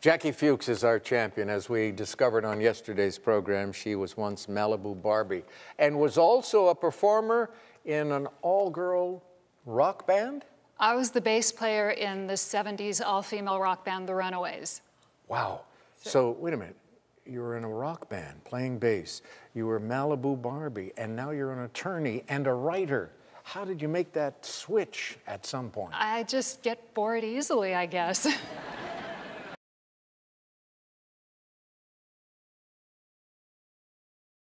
Jackie Fuchs is our champion. As we discovered on yesterday's program, she was once Malibu Barbie and was also a performer in an all-girl rock band? I was the bass player in the 70s all-female rock band, The Runaways. Wow. So, so, wait a minute. You were in a rock band playing bass. You were Malibu Barbie, and now you're an attorney and a writer. How did you make that switch at some point? I just get bored easily, I guess.